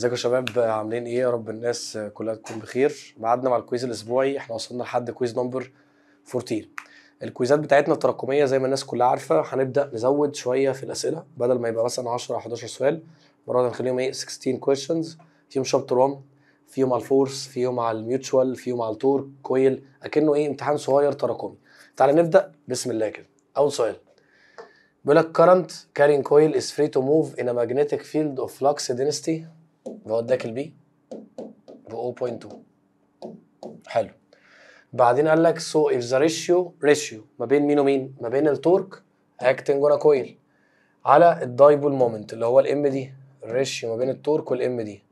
ازيكم يا شباب عاملين ايه يا رب الناس كلها تكون بخير معادنا مع الكويز الاسبوعي احنا وصلنا لحد كويز نمبر 14 الكويزات بتاعتنا التراكميه زي ما الناس كلها عارفه هنبدا نزود شويه في الاسئله بدل ما يبقى مثلا 10 او 11 سؤال دي هنخليهم ايه 16 كويشنز فيهم شابتر 1 فيهم على الفورس فيهم على الميوتشوال فيهم على التور كويل اكنه ايه امتحان صغير تراكمي تعالى نبدا بسم الله كده اول سؤال بيقول لك current carrying coil is free to move in a magnetic field of flux density هو اداك البي ب 0.2 حلو بعدين قال لك سو اف ذا ريشيو ريشيو ما بين مين ومين؟ ما بين التورك اكتنج اون كويل على الدايبول مومنت اللي هو الام دي الريشيو ما بين التورك والام دي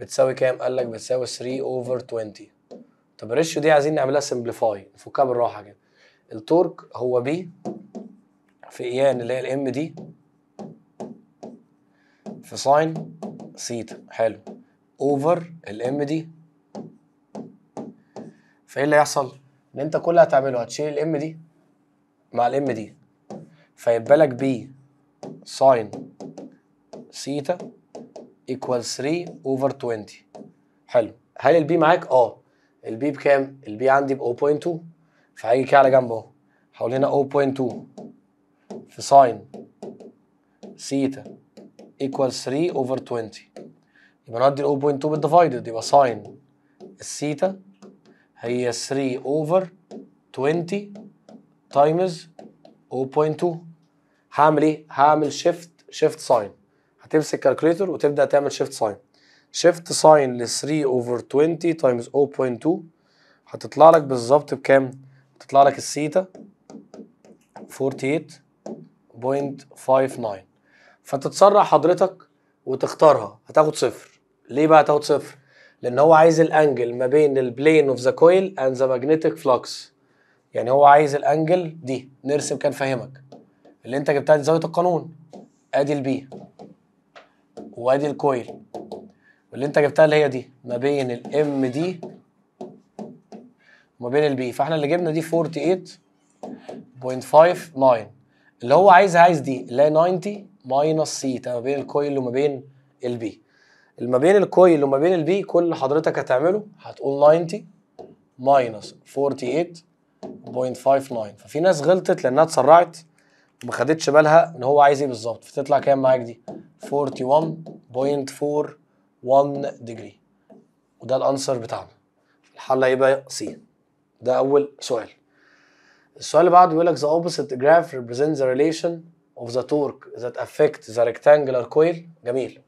بتساوي كام؟ قال لك بتساوي 3 اوفر 20 طب الريشيو دي عايزين نعملها سمبليفاي نفكها بالراحه كده التورك هو بي في ايان اللي هي الام دي في ساين ثيتا حلو اوفر الام دي فايه اللي هيحصل؟ ان انت كل اللي هتعمله هتشيل الام دي مع الام دي فيبقى لك بي ساين ثيتا ايكوال 3 اوفر 20 حلو هل البي معاك؟ اه البي بكام؟ البي عندي ب 0.2 فهيجي كده على جنب اهو هقول هنا 0.2 في ساين ثيتا equals 3 over 20 يبقى نعدي ال 0.2 بالديفايدد يبقى ساين الثيتا هي 3 over 20 تايمز 0.2 هعمل ايه؟ هعمل شيفت شيفت ساين هتمسك كالكوليتور وتبدا تعمل شيفت ساين شيفت ساين ل 3 over 20 تايمز 0.2 هتطلع لك بالظبط بكام؟ هتطلع لك الثيتا 48.59 فتتسرع حضرتك وتختارها هتاخد صفر ليه بقى هتاخد صفر لان هو عايز الانجل ما بين البلين اوف ذا كويل اند ذا ماجنتيك فلوكس يعني هو عايز الانجل دي نرسم كان فاهمك اللي انت جبتها زاويه القانون ادي البي وادي الكويل واللي انت جبتها اللي هي دي ما بين الام دي وما بين البي فاحنا اللي جبنا دي 48.59 اللي هو عايز عايز دي اللي هي 90 ماينس سيتا ما بين الكويل وما بين البي ما بين الكويل وما بين البي كل حضرتك هتعمله هتقول 90 ماينس 48.59 ففي ناس غلطت لانها اتسرعت وما خدتش بالها ان هو عايز ايه بالظبط فتطلع كام معاك دي 41.41 ديجري وده الانسر بتاعنا الحل هيبقى سي ده اول سؤال السؤال اللي بعده بيقول لك the opposite graph represents the relation of the torque that affect the rectangular coil جميل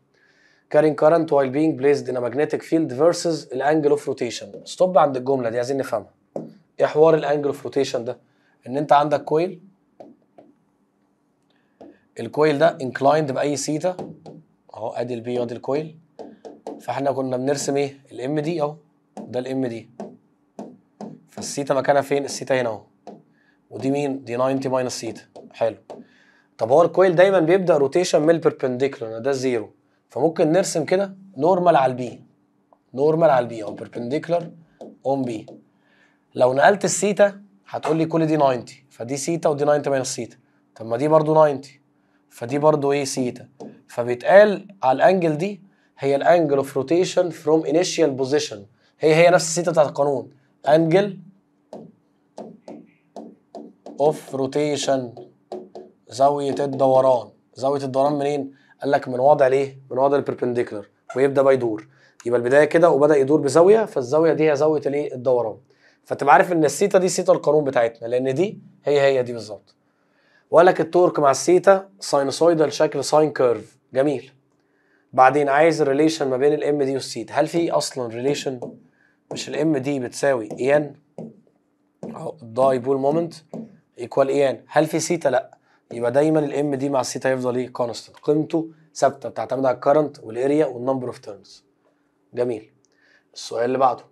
carrying current while being placed in a magnetic field versus the angle of rotation stop عند الجمله دي عايزين نفهمها ايه حوار الانجل اوف روتيشن ده ان انت عندك كويل الكويل ده انكلايند باي سيتا اهو ادي البي وادي الكويل فاحنا كنا بنرسم ايه الام دي اهو ده الام دي فالسيتا مكانها فين السيتا هنا اهو ودي مين دي 90 ماينس سيتا حلو طب هو الكويل دايما بيبدا روتيشن من البربنديكولر ده زيرو فممكن نرسم كده نورمال على البي نورمال على البي او بربنديكولر اون بي لو نقلت السيتا هتقول لي كل دي 90 فدي سيتا ودي 90 ماينس سيتا طب ما دي برضو 90 فدي برضو ايه سيتا فبيتقال على الانجل دي هي الانجل اوف روتيشن فروم انيشيال بوزيشن هي هي نفس السيتا بتاعت القانون انجل اوف روتيشن زاويه الدوران زاويه الدوران منين قال لك من وضع الايه من وضع البربنديكلر ويبدا بقى يدور يبقى البدايه كده وبدا يدور بزاويه فالزاويه دي هي زاويه الايه الدوران فتبقى عارف ان السيتا دي سيتا القانون بتاعتنا لان دي هي هي دي بالظبط وقال لك التورك مع السيتا ساينوسويدال شكل ساين كيرف جميل بعدين عايز الريليشن ما بين الام دي والسيتا هل في اصلا ريليشن مش الام دي بتساوي اي ان اهو الداي بول مومنت ايكوال اي ان هل في سيتا لا يبقى دايما الام دي مع السيتا هيفضل ايه كونستنت قيمته ثابته بتعتمد على الكرنت والاريا والنمبر اوف تيرنز جميل السؤال اللي بعده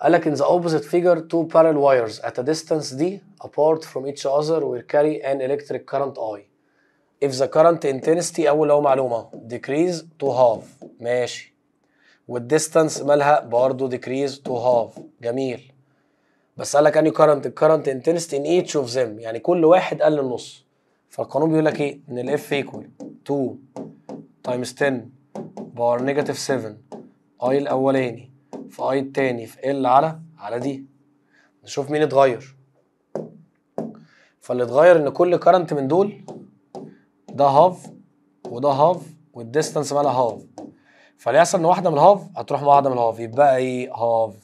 قال لك in the opposite figure two parallel wires at a distance d apart from each other will carry an electric current I if the current intensity اول لو معلومه decrease to half ماشي والديستانس مالها برضه decrease to half جميل بس قال لك اني current current intensity in each of them يعني كل واحد قل النص فالقانون بيقول لك ايه ان الاف ايكوال 2 تايمز 10 باور نيجاتيف 7 اي الاولاني في اي التاني في ال على على دي نشوف مين اتغير فاللي اتغير ان كل كارنت من دول ده هاف وده هاف والديستانس مالها هاف فاللي يحصل ان واحده من الهاف هتروح مع واحده من الهاف يبقى ايه هاف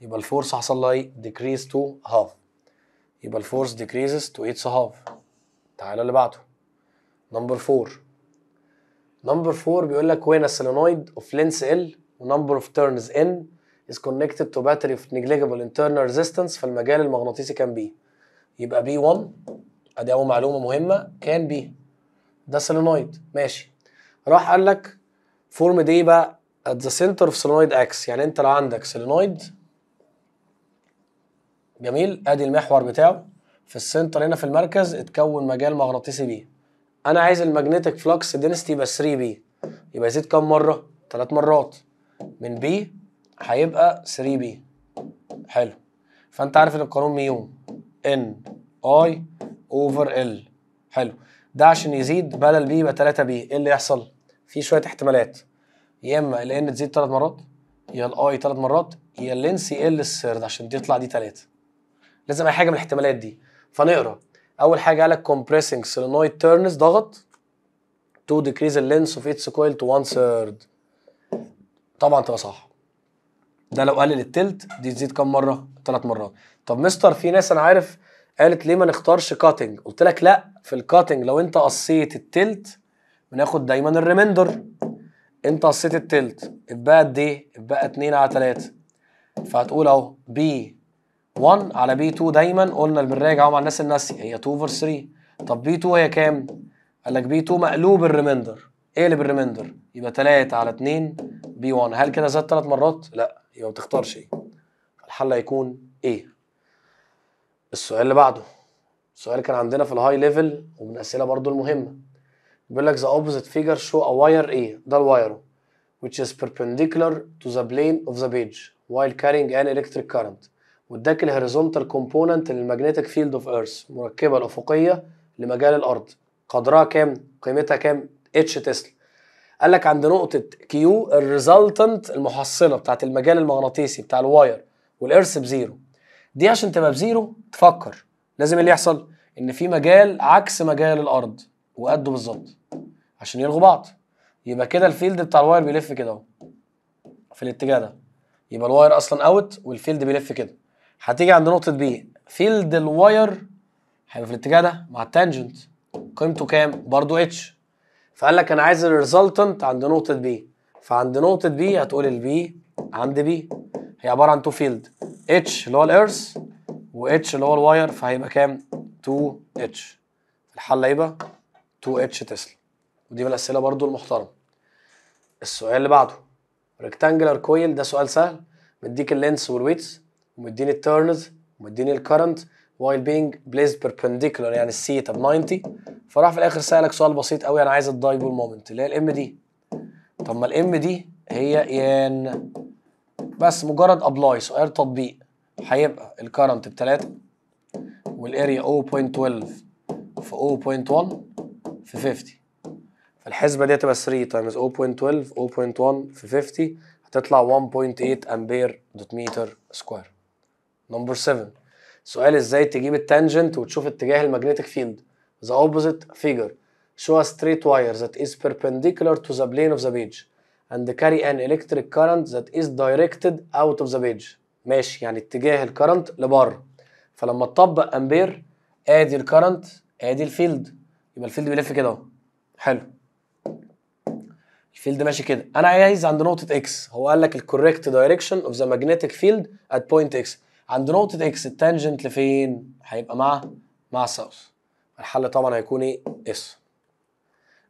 يبقى الفورس حصل لها ايه ديكريز تو هاف يبقى الفورس ديكريزز تو 8 هاف تعالى اللي بعده نمبر 4 نمبر 4 بيقول لك وين a اوف لينس ال ونمبر ونمبر تيرنز ان از كونكتد تو باتري اوف نيجليجبل انترنال ريزيستنس في فالمجال المغناطيسي كان بي يبقي بي B1 ادي اول معلومه مهمه كان بي ده solenoid ماشي راح قال لك فورم دي بقى at the center of solenoid X يعني انت لو عندك solenoid جميل ادي المحور بتاعه في السنتر هنا في المركز اتكون مجال مغناطيسي بي انا عايز الماجنتيك فلكس دينستي يبقى 3 بي يبقى يزيد كام مره ثلاث مرات من بي هيبقى 3 بي حلو فانت عارف ان القانون ميوم ان اي اوفر ال حلو ده عشان يزيد بدل بي يبقى 3 بي ايه اللي يحصل في شويه احتمالات يا اما الان تزيد ثلاث مرات يا الاي ثلاث مرات يا الان سي ال السيرد عشان دي تطلع دي ثلاثه لازم اي حاجه من الاحتمالات دي فنقرا اول حاجه قال لك compressing solenoid turns ضغط to decrease the length of its coil to one third طبعا تبقى صح ده لو قلل التلت دي تزيد كام مره ثلاث مرات طب مستر في ناس انا عارف قالت ليه ما نختارش كاتنج قلت لك لا في الكاتنج لو انت قصيت التلت بناخد دايما الريميندر انت قصيت التلت اتبقى قد ايه اتبقى 2 على 3 فهتقول اهو بي 1 على بي 2 دايما قلنا اللي بنراجع مع الناس الناس هي 2 اوفر 3 طب بي 2 هي كام؟ قال لك بي 2 مقلوب الريميندر ايه اللي يبقى 3 على 2 بي 1 هل كده زاد 3 مرات؟ لا يبقى ما بتختارش ايه الحل هيكون ايه؟ السؤال اللي بعده السؤال كان عندنا في الهاي ليفل ومن الاسئله برضو المهمه بيقول لك the opposite figure show a wire ايه؟ ده الواير which is perpendicular to the plane of the page while carrying an electric current واداك الهوريزونتال كومبوننت للماجنتيك فيلد اوف ايرث المركبه الافقيه لمجال الارض قدرها كام قيمتها كام اتش تسلا قال لك عند نقطه كيو الريزلتنت المحصله بتاعت المجال المغناطيسي بتاع الواير والارث بزيرو دي عشان تبقى بزيرو تفكر لازم اللي يحصل ان في مجال عكس مجال الارض وقده بالظبط عشان يلغوا بعض يبقى كده الفيلد بتاع الواير بيلف كده اهو في الاتجاه ده يبقى الواير اصلا اوت والفيلد بيلف كده هتيجي عند نقطه بي فيلد الواير هيبقى في الاتجاه ده مع التانجنت قيمته كام برضو اتش فقال لك انا عايز الريزلتنت عند نقطه بي فعند نقطه بي هتقول البي عند بي هي عباره عن تو فيلد اتش اللي هو الايرث واتش اللي هو الواير فهيبقى كام 2 اتش الحل هيبقى 2 اتش تسلا ودي من الاسئله برضو المحترمه السؤال اللي بعده ريكتانجلر كويل ده سؤال سهل مديك اللينس والويتس ومديني الترنز ومديني الكرنت وايل بينج بليز بيربنديكولار يعني السي طب 90 فراح في الاخر سالك سؤال بسيط قوي انا عايز الدايبول مومنت اللي هي الام دي طب ما الام دي هي ين بس مجرد ابلاي سؤال تطبيق هيبقى الكرنت ب 3 والاريا 0.12 في 0.1 في 50 فالحسبه دي هتبقى 3 تايمز 0.12 0.1 في 50 هتطلع 1.8 امبير دوت متر سكوير نمبر 7 سؤال ازاي تجيب التانجنت وتشوف اتجاه الماجنتيك فيلد the opposite figure show a straight wire that is perpendicular to the plane of the page and carry an electric current that is directed out of the page ماشي يعني اتجاه الكرنت لبره فلما تطبق امبير ادي الكرنت ادي الفيلد يبقى الفيلد بيلف كده اهو حلو الفيلد ماشي كده انا عايز عند نقطه اكس هو قال لك الكوريكت دايركشن اوف ذا ماجنتيك فيلد ات بوينت اكس عند نقطه اكس التانجنت لفين هيبقى مع مع ساوث. الحل طبعا هيكون ايه اس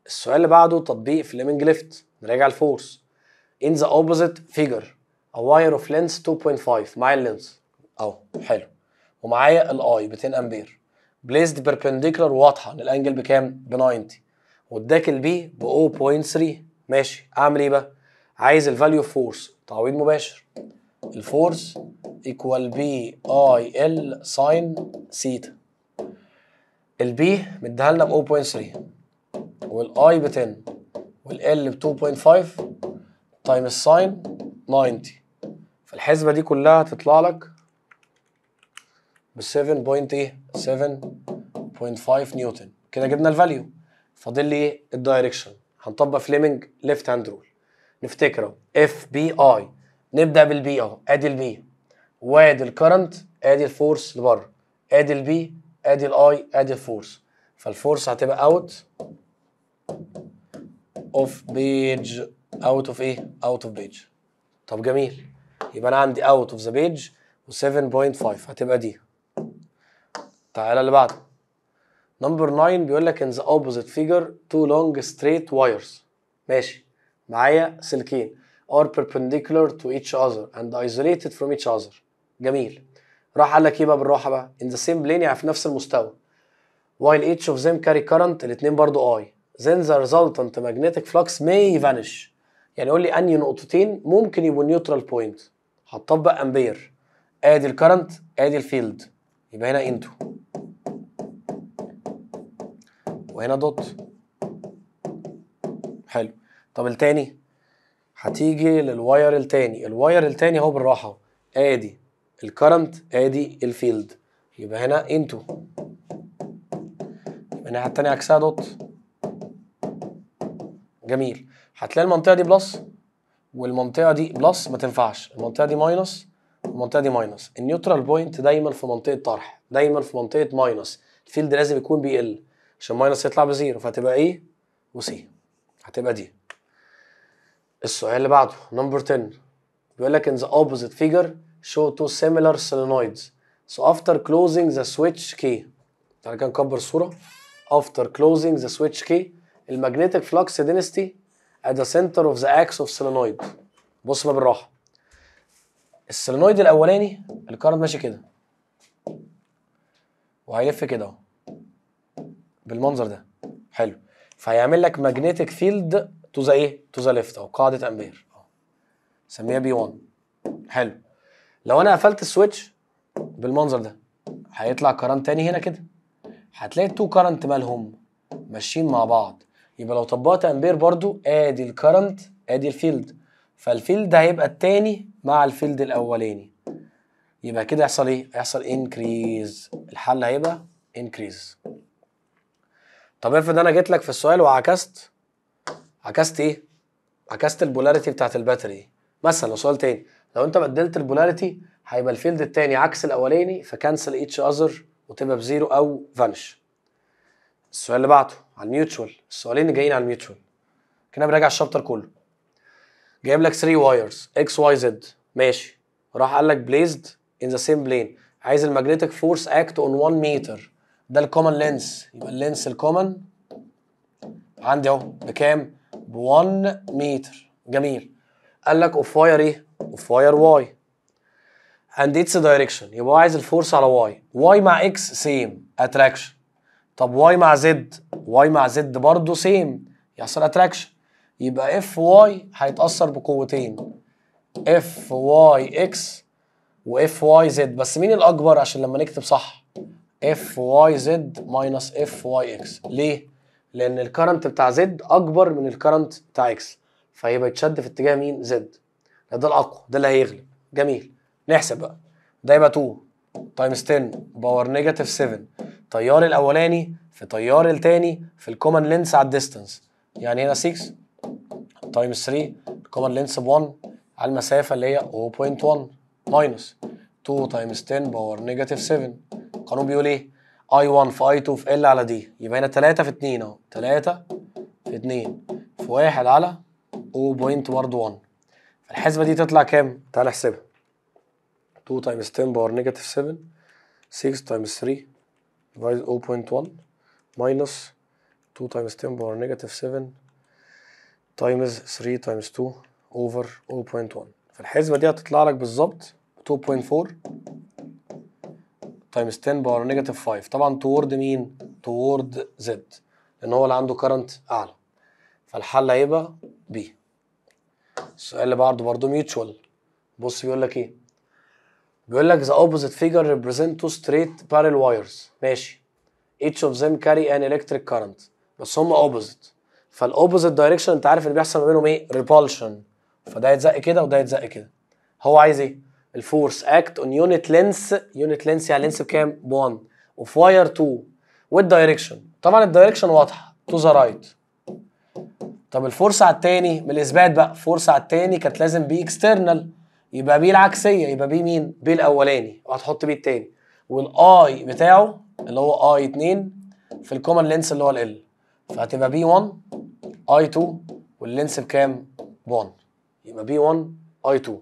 السؤال اللي بعده تطبيق فليمنج ليفت نراجع الفورس in the opposite figure a wire of length 2.5 معايا اللينس. اهو حلو ومعايا الاي 200 امبير بليزد بيربنديكولار واضحه ان الانجل بكام ب 90 واداك البي ب 0.3 ماشي اعمل ايه بقى عايز الفاليو فورس تعويض مباشر الفورس ايكوال بي اي ال ساين ثيتا البي مديها لنا ب 0.3 والاي ب 10 والال ب 2.5 تايم الساين 90 فالحسبه دي كلها تطلع لك ب 7.7.5 نيوتن كده جبنا الفاليو فاضل لي ايه الدايركشن هنطبق فليمنج ليفت هاند رول نفتكره اف بي اي نبدا بالبي اهو ادي البي وادي الكرنت ادي الفورس لبره ادي البي ادي الاي ادي الفورس فالفورس هتبقى اوت اوف بيج اوت اوف ايه؟ اوت اوف بيج طب جميل يبقى انا عندي اوت اوف ذا بيج و7.5 هتبقى دي تعالى اللي بعده نمبر 9 بيقول لك ان ذا اوبوزيت فيجر تو لونج ستريت وايرز ماشي معايا سلكين are perpendicular to each other and isolated from each other جميل راح قال لك ايه بقى بالراحه بقى ان ذا سيم بلين يعني في نفس المستوى while each of them carry current الاثنين برضو I then the resultant magnetic flux may vanish يعني يقول لي انهي نقطتين ممكن يبقوا نيوترال بوينت هتطبق امبير ادي الكارنت ادي الفيلد يبقى هنا انتو وهنا دوت حلو طب التاني هتيجي للواير التاني الواير التاني اهو بالراحه ادي الكرنت ادي الفيلد يبقى هنا انتو يبقى الناحيه الثانيه عكسها دوت جميل هتلاقي المنطقه دي بلس والمنطقه دي بلس ما تنفعش المنطقه دي ماينس المنطقه دي ماينس النيوترال بوينت دايما في منطقه طرح دايما في منطقه ماينس الفيلد لازم يكون بيقل عشان ماينس يطلع بزيرو فهتبقى ايه وسي هتبقى دي السؤال اللي بعده نمبر 10 بيقول لك in the opposite figure show two similar solenoids so after closing the switch key تعالى كده نكبر الصورة after closing the switch key المagnetic flux density at the center of the axis of solenoid بص بقى بالراحة السولينويد الأولاني الكارت ماشي كده وهيلف كده اهو بالمنظر ده حلو فهيعمل لك magnetic field to the ايه؟ to the left اهو قاعدة أمبير سميها بي 1 حلو لو انا قفلت السويتش بالمنظر ده هيطلع كرنت تاني هنا كده هتلاقي التو كرنت مالهم ماشيين مع بعض يبقى لو طبقت امبير برضو ادي الكرنت ادي الفيلد فالفيلد هيبقى التاني مع الفيلد الاولاني يبقى كده يحصل ايه هيحصل انكريز الحل هيبقى انكريز طب افرض انا جيت لك في السؤال وعكست عكست ايه عكست البولاريتي بتاعت الباتري مثلا لو سؤال تاني لو انت بدلت البولاريتي هيبقى الفيلد الثاني عكس الاولاني فكنسل ايتش اذر وتبقى بزيرو او فانش السؤال اللي بعده على الميوتشوال السؤالين اللي جايين على الميوتشوال كنا بنراجع الشابتر كله جايب لك 3 وايرز اكس واي زد ماشي راح قال لك بليزد ان ذا سيم بلين عايز الماجنتيك فورس اكت اون 1 متر ده الكومن لينس يبقى اللينس الكومن عندي اهو بكام؟ ب 1 متر جميل قال لك اوف واير ايه؟ وفاير واي and it's اند اتس دايركشن يبقى عايز الفورس على واي واي مع اكس سيم اتراكشن طب واي مع زد واي مع زد برضه سيم يحصل اتراكشن يبقى اف واي هيتاثر بقوتين اف واي اكس واف واي زد بس مين الاكبر عشان لما نكتب صح اف واي زد ماينس اف واي اكس ليه لان الكرنت بتاع زد اكبر من الكرنت بتاع اكس فيبقى يتشد في اتجاه مين زد ده الاقوى ده اللي هيغلب جميل نحسب بقى ده يبقى 2 تايمز 10 باور نيجاتيف 7 تيار الاولاني في تيار الثاني في الكومن لينس على الديستانس يعني هنا 6 تايمز 3 الكومن لينس ب 1 على المسافه اللي هي 0.1 ماينس 2 تايمز 10 باور نيجاتيف 7 القانون بيقول ايه؟ اي 1 في اي 2 في ال على دي يبقى هنا 3 في 2 اهو 3 في 2 في 1 على 0.1 الحسبه دي تطلع كام تعال احسبها 2 تايمز 10 باور نيجاتيف 7 6 تايمز 3 0.1 ماينس 2 تايمز 10 باور نيجاتيف 7 تايمز 3 تايمز 2 اوفر 0.1 فالحسبه دي هتطلع لك بالظبط 2.4 تايمز 10 باور نيجاتيف 5 طبعا توورد مين؟ توورد زد لان هو اللي عنده كرنت اعلى فالحل هيبقى بي السؤال اللي بعده برضه ميوتشوال بص بيقول لك ايه بيقول لك the opposite figure represent two straight parallel wires ماشي each of them carry an electric current بس هم opposite فالاوبوزيت دايركشن انت عارف اللي بيحصل ما بينهم ايه repulsion فده يتزق كده وده يتزق كده هو عايز ايه الفورس اكت اون يونت لينس يونت لينس يعني لينس بكام ب 1 اوف واير 2 والدايركشن طبعا الدايركشن واضحه تو ذا رايت طب الفرصه على التاني من الاثبات بقى فرصه على التاني كانت لازم بي اكسترنال يبقى بي العكسيه يبقى بي مين؟ بي الاولاني وهتحط بي التاني والاي بتاعه اللي هو اي 2 في الكومن لينس اللي هو ال فهتبقى بي 1 اي 2 واللينس بكام؟ ب 1 يبقى بي 1 اي 2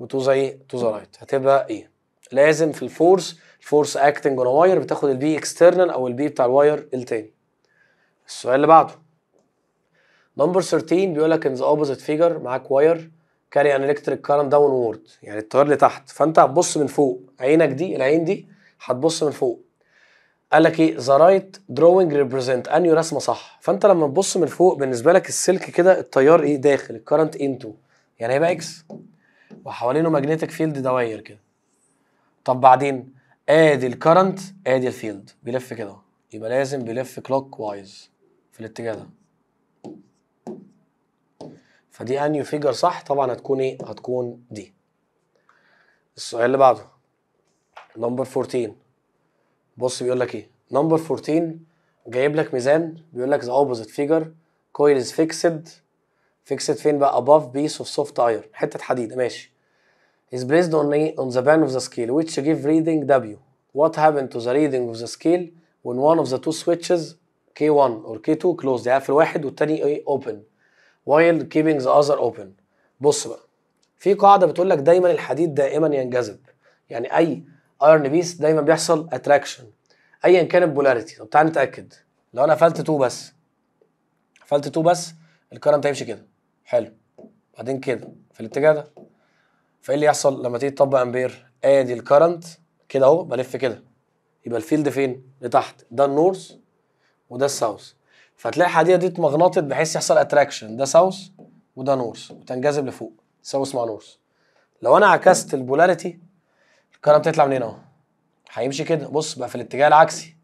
و2 زي ايه؟ 2 ذا رايت هتبقى ايه؟ لازم في الفورس الفورس اكتنج اون واير بتاخد البي اكسترنال او البي بتاع الواير التاني السؤال اللي بعده نمبر 13 بيقول لك ان ذا اوبوزيت فيجر معاك واير كاري ان الكتريك كارنت داون وورد يعني التيار اللي تحت فانت هتبص من فوق عينك دي العين دي هتبص من فوق قال لك ايه ذا رايت دروينج ريبريزنت انهي رسمه صح فانت لما تبص من فوق بالنسبه لك السلك كده التيار ايه داخل الكارنت انتو يعني هيبقى اكس وحوالينه ماجنتيك فيلد دواير كده طب بعدين ادي الكارنت ادي الفيلد بيلف كده يبقى لازم بيلف كلوك وايز في الاتجاه ده فدي انيو فيجر صح طبعا هتكون ايه هتكون دي السؤال اللي بعده نمبر 14 بص بيقول لك ايه نمبر 14 جايب لك ميزان بيقول لك ذا اوبوزيت فيجر كويل از فيكسد فيكسد فين بقى above بيس اوف سوفت اير حته حديد ماشي is placed on on the band of the scale which give reading W what happened to the reading of the scale when one of the two switches K1 or K2 closed يعني في الواحد والتاني ايه open while keeping the other open بص بقى في قاعده بتقول لك دايما الحديد دائما ينجذب يعني اي ايرن بيس دايما بيحصل اتراكشن ايا كان البولاريتي طب تعالى نتاكد لو انا قفلت 2 بس قفلت 2 بس الكرنت هيمشي كده حلو بعدين كده في الاتجاه ده فايه اللي يحصل لما تيجي تطبق امبير ادي الكرنت كده اهو بلف كده يبقى الفيلد فين لتحت ده النورث وده الساوث فتلاقي الحديده دي اتمغنطت بحيث يحصل اتراكشن ده ساوث وده نورث وتنجذب لفوق ساوث مع نورث لو انا عكست البولاريتي الكهرباء بتطلع منين اهو هيمشي كده بص بقى في الاتجاه العكسي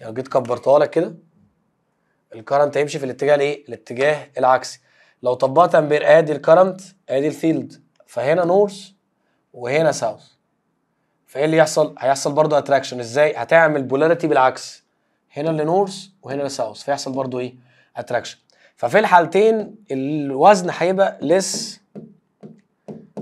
لو جيت كبرتها لك كده الكرنت هيمشي في الاتجاه الايه الاتجاه العكسي لو طبقت امبير ادي الكرنت ادي الفيلد فهنا نورث وهنا ساوث فايه اللي يحصل هيحصل برضه اتراكشن ازاي هتعمل بولاريتي بالعكس هنا لنورث وهنا لساوث فيحصل برضو ايه اتراكشن ففي الحالتين الوزن هيبقى لس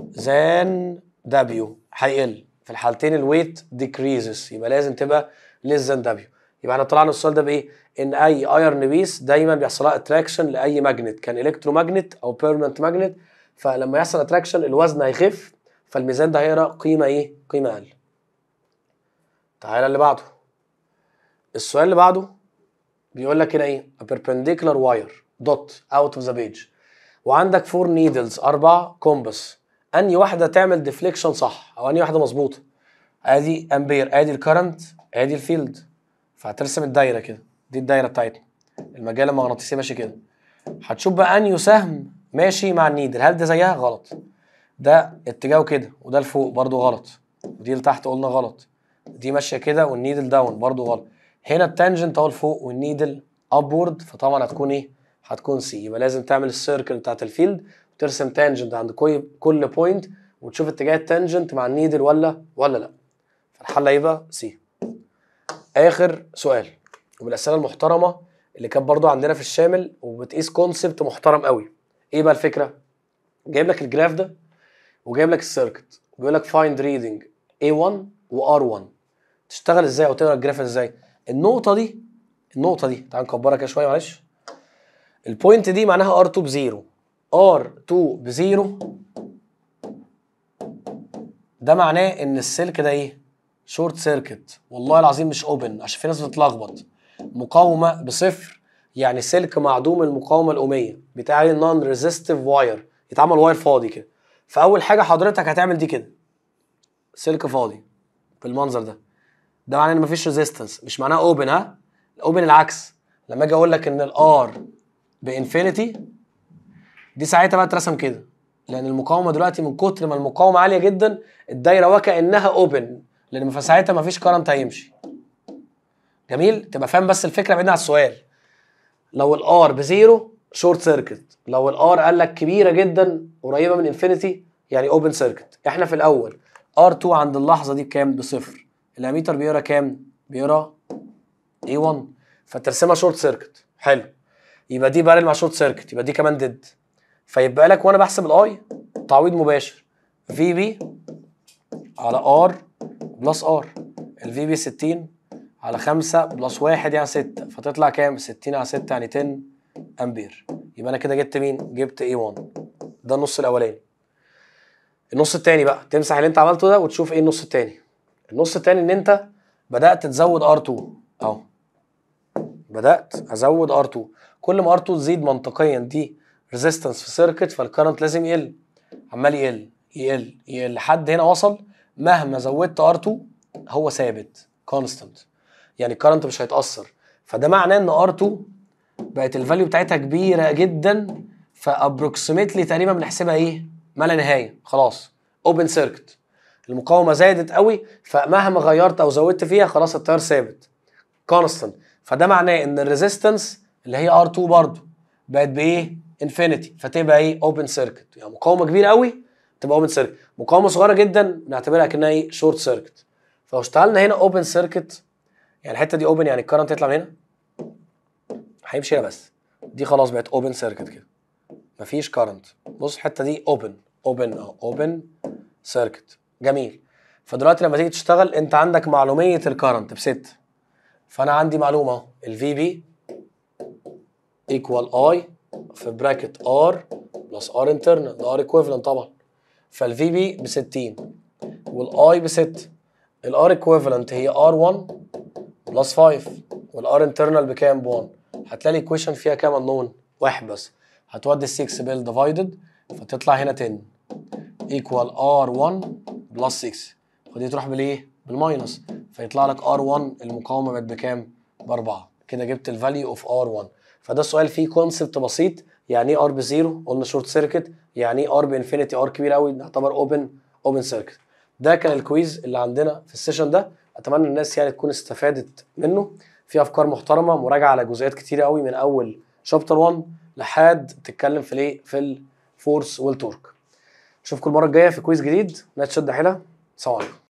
زان دبليو هيقل في الحالتين الويت ديكريزز يبقى لازم تبقى لس زان دبليو يبقى احنا طلعنا السؤال ده بايه ان اي ايرن بيس دايما بيحصل لها اتراكشن لاي ماجنت كان الكترو ماجنت او بيرمننت ماجنت فلما يحصل اتراكشن الوزن هيخف فالميزان ده هيقرا قيمه ايه قيمه اقل تعالى اللي بعده السؤال اللي بعده بيقول لك هنا ايه a perpendicular wire dot out of the page وعندك فور نيدلز اربع كومبس اني واحده تعمل ديفليكشن صح او اني واحده مظبوطه ادي امبير ادي الكرنت ادي الفيلد فهترسم الدايره كده دي الدايره بتاعتنا المجال المغناطيسي ماشي كده هتشوف بقى انهي سهم ماشي مع النيدل هل ده زيها غلط ده اتجاهه كده وده لفوق برضه غلط ودي لتحت قلنا غلط دي ماشيه كده والنيدل داون برضه غلط هنا التانجنت اهو لفوق والنيدل ابورد فطبعا هتكون ايه؟ هتكون سي يبقى لازم تعمل السيركل بتاعت الفيلد وترسم تانجنت عند كل بوينت وتشوف اتجاه التانجنت مع النيدل ولا ولا لا فالحل هيبقى سي اخر سؤال ومن الاسئله المحترمه اللي كانت برضو عندنا في الشامل وبتقيس كونسبت محترم قوي ايه بقى الفكره جايب لك الجراف ده وجايب لك السيركت وبيقول لك فايند ريدنج A1 و R1 تشتغل ازاي او تقرا الجراف ازاي النقطه دي النقطه دي تعال نكبرها كده شويه معلش البوينت دي معناها ار2 بزيرو ار2 بزيرو ده معناه ان السلك ده ايه شورت سيركت والله العظيم مش اوبن عشان في ناس بتتلخبط مقاومه بصفر يعني سلك معدوم المقاومه الاوميه بتاع النون ريزيستيف واير يتعمل واير فاضي كده فاول حاجه حضرتك هتعمل دي كده سلك فاضي بالمنظر ده ده معناه ان مفيش ريزيستنس مش معناه اوبن ها الاوبن العكس لما اجي اقول لك ان الار بانفينيتي دي ساعتها بقى اترسم كده لان المقاومه دلوقتي من كتر ما المقاومه عاليه جدا الدايره وكانها اوبن لان ساعتها مفيش كارنت هيمشي جميل تبقى فاهم بس الفكره بعيدا عن السؤال لو الار بزيرو شورت سيركت لو الار قال لك كبيره جدا قريبه من انفينيتي يعني اوبن سيركت احنا في الاول ار2 عند اللحظه دي بكام بصفر الاميتر بيقرا كام؟ بيقرا A1 فترسمها شورت سيركت حلو يبقى دي بارل مع شورت سيركت يبقى دي كمان ديد فيبقى لك وانا بحسب الاي تعويض مباشر في بي على ار بلس ار الفي بي 60 على 5 بلس 1 يعني 6 فتطلع كام؟ 60 على 6 يعني 10 امبير يبقى انا كده جبت مين؟ جبت A1 ده النص الاولاني النص التاني بقى تمسح اللي انت عملته ده وتشوف ايه النص التاني النص التاني ان انت بدات تزود ار2 اهو بدات ازود ار2 كل ما ار2 تزيد منطقيا دي ريزيستنس في سيركت فالكرنت لازم يقل عمال يقل يقل يقل لحد هنا وصل مهما زودت ار2 هو ثابت كونستنت يعني الكرنت مش هيتاثر فده معناه ان ار2 بقت الفاليو بتاعتها كبيره جدا فابروكسيمتلي تقريبا بنحسبها ايه؟ ما لا نهايه خلاص اوبن سيركت المقاومه زادت قوي فمهما غيرت او زودت فيها خلاص التيار ثابت كونستنت فده معناه ان الريزيستنس اللي هي ار2 برضه بقت بايه انفينيتي فتبقى ايه اوبن سيركت يعني مقاومه كبيره قوي تبقى اوبن سيركت مقاومه صغيره جدا نعتبرها كانها ايه شورت سيركت فلو اشتغلنا هنا اوبن سيركت يعني الحته دي اوبن يعني الكرنت يطلع من هنا هيمشي هنا بس دي خلاص بقت اوبن سيركت كده مفيش كرنت بص الحته دي اوبن اوبن اوبن سيركت جميل فدلوقتي لما تيجي تشتغل انت عندك معلوميه الكرنت بست فانا عندي معلومه اهو الفي بي ايكوال اي في براكت ار بلس ار انترنال ده ار ايكويفالنت طبعا فالفي بي ب 60 والاي ب 6 الار ايكويفالنت هي ار 1 بلس 5 والار انترنال بكام ب 1 هتلاقي الايكويشن فيها كام انون واحد بس هتودي 6 بال ديفايدد فتطلع هنا 10 ايكوال ار 1 بلس 6 ودي تروح بالايه؟ بالماينس فيطلع لك ار 1 المقاومه بقت بكام؟ باربعه كده جبت الفاليو اوف ار 1 فده السؤال فيه كونسبت بسيط يعني ايه ار بزيرو؟ قلنا شورت سيركت يعني ايه ار بانفينيتي ار كبير قوي نعتبر اوبن اوبن سيركت ده كان الكويز اللي عندنا في السيشن ده اتمنى الناس يعني تكون استفادت منه في افكار محترمه مراجعه على جزئيات كتيره قوي من اول شابتر 1 لحد تتكلم في الايه في الفورس والتورك اشوفكم المره الجايه في كويس جديد لا تشد حيلها سلام